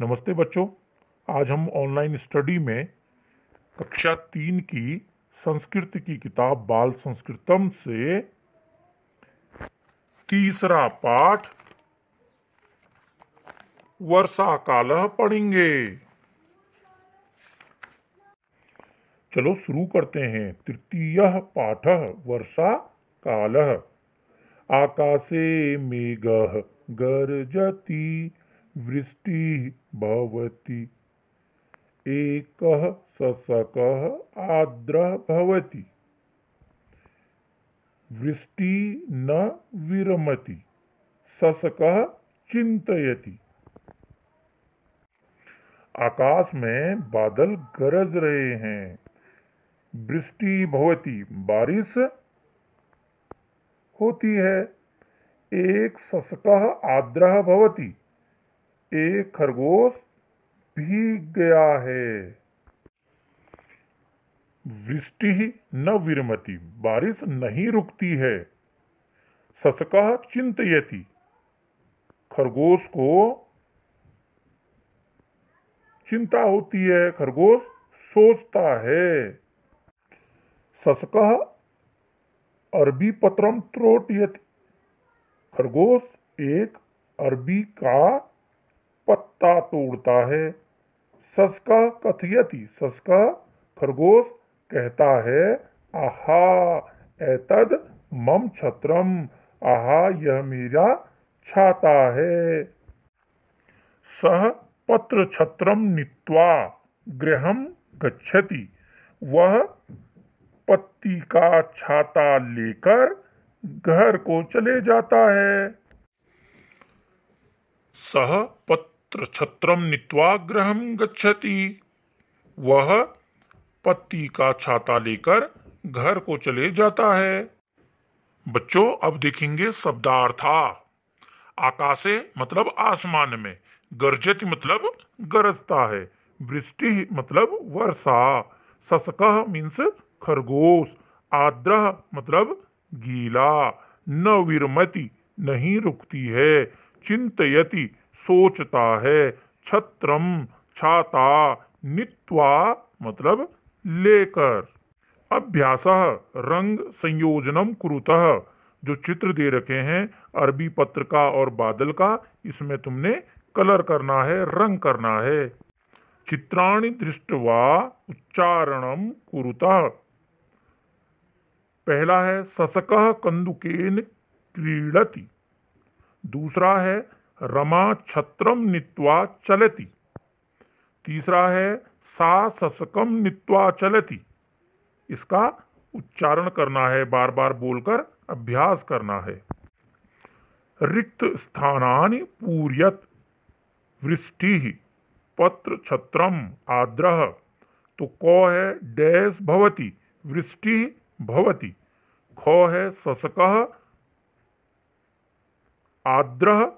नमस्ते बच्चों आज हम ऑनलाइन स्टडी में कक्षा तीन की संस्कृत की किताब बाल संस्कृतम से तीसरा पाठ वर्षा काल पढ़ेंगे चलो शुरू करते हैं तृतीय पाठ वर्षा काल आकाशे मेघ गर्जती वृष्टि भवति एकः शशकः आर्द्रः भवति वृष्टि न विरमति शशकः चिंतती आकाश में बादल गरज रहे हैं वृष्टि भवती बारिश होती है एक शशक आर्द्र भवती एक खरगोश भीग गया है वृष्टि न विरमती बारिश नहीं रुकती है ससका चिंतयति खरगोश को चिंता होती है खरगोश सोचता है ससकह अरबी पत्रम त्रोट खरगोश एक अरबी का पत्ता तोड़ता है सस्का कथियती सस्का खरगोश कहता है आहा एतद मम छत्रम आहा यह मेरा छाता है सह पत्र छत्रम नित्वा गृह गच्छति वह पत्ती का छाता लेकर घर को चले जाता है सह पत्र यत्र छत्रम नित्वा गृह गच्छति वह पत्ती का छाता लेकर घर को चले जाता है बच्चों अब देखेंगे शब्दार्था आकाशे मतलब आसमान में गर्जति मतलब गरजता है वृष्टि मतलब वर्षा ससक मीन्स खरगोश आद्र मतलब गीला न विरमति नहीं रुकती है चिंतयति सोचता है छत्रम छाता नित्वा मतलब लेकर अभ्यास रंग संयोजनम कुरुतः जो चित्र दे रखे हैं अरबी पत्र का और बादल का इसमें तुमने कलर करना है रंग करना है चित्राणि दृष्टवा उच्चारणम कुरुतः पहला है ससक कंदुकेन क्रीड़ती दूसरा है रमा छत्रम नित्वा चलती तीसरा है सा ससकम नित्वा चलती इसका उच्चारण करना है बार बार बोलकर अभ्यास करना है रिक्त स्थानानि पूर्यत वृष्टि पत्र छत्रम आद्रह तो क है डैश भवती वृष्टि भवती ख है ससक आद्रह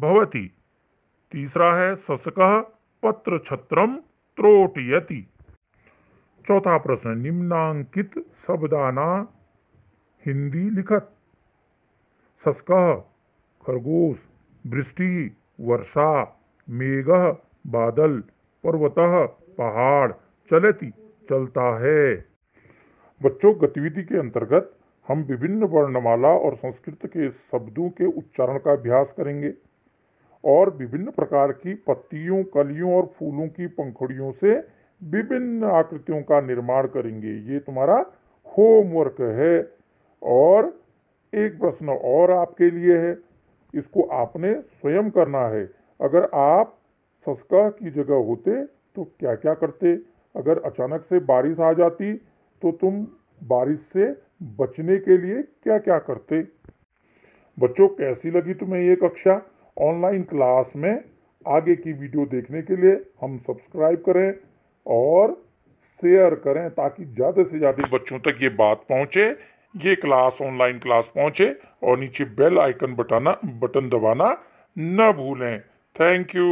भवति तीसरा है ससकह पत्र छत्रम त्रोटयति चौथा प्रश्न निम्नांकित शब्दाना हिंदी लिखत सस्कह खरगोश वृष्टि वर्षा मेघ बादल पर्वत पहाड़ चलती चलता है बच्चों गतिविधि के अंतर्गत हम विभिन्न वर्णमाला और संस्कृत के शब्दों के उच्चारण का अभ्यास करेंगे और विभिन्न प्रकार की पत्तियों कलियों और फूलों की पंखुड़ियों से विभिन्न आकृतियों का निर्माण करेंगे ये तुम्हारा होमवर्क है और एक प्रश्न और आपके लिए है इसको आपने स्वयं करना है अगर आप सस्का की जगह होते तो क्या क्या करते अगर अचानक से बारिश आ जाती तो तुम बारिश से बचने के लिए क्या क्या करते बच्चों कैसी लगी तुम्हें ये कक्षा ऑनलाइन क्लास में आगे की वीडियो देखने के लिए हम सब्सक्राइब करें और शेयर करें ताकि ज़्यादा से ज़्यादा बच्चों तक ये बात पहुँचे ये क्लास ऑनलाइन क्लास पहुँचे और नीचे बेल आइकन बटाना बटन दबाना न भूलें थैंक यू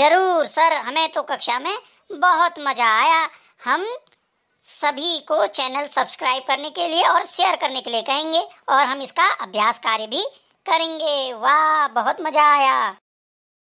जरूर सर हमें तो कक्षा में बहुत मज़ा आया हम सभी को चैनल सब्सक्राइब करने के लिए और शेयर करने के लिए कहेंगे और हम इसका अभ्यास कार्य भी करेंगे वाह बहुत मजा आया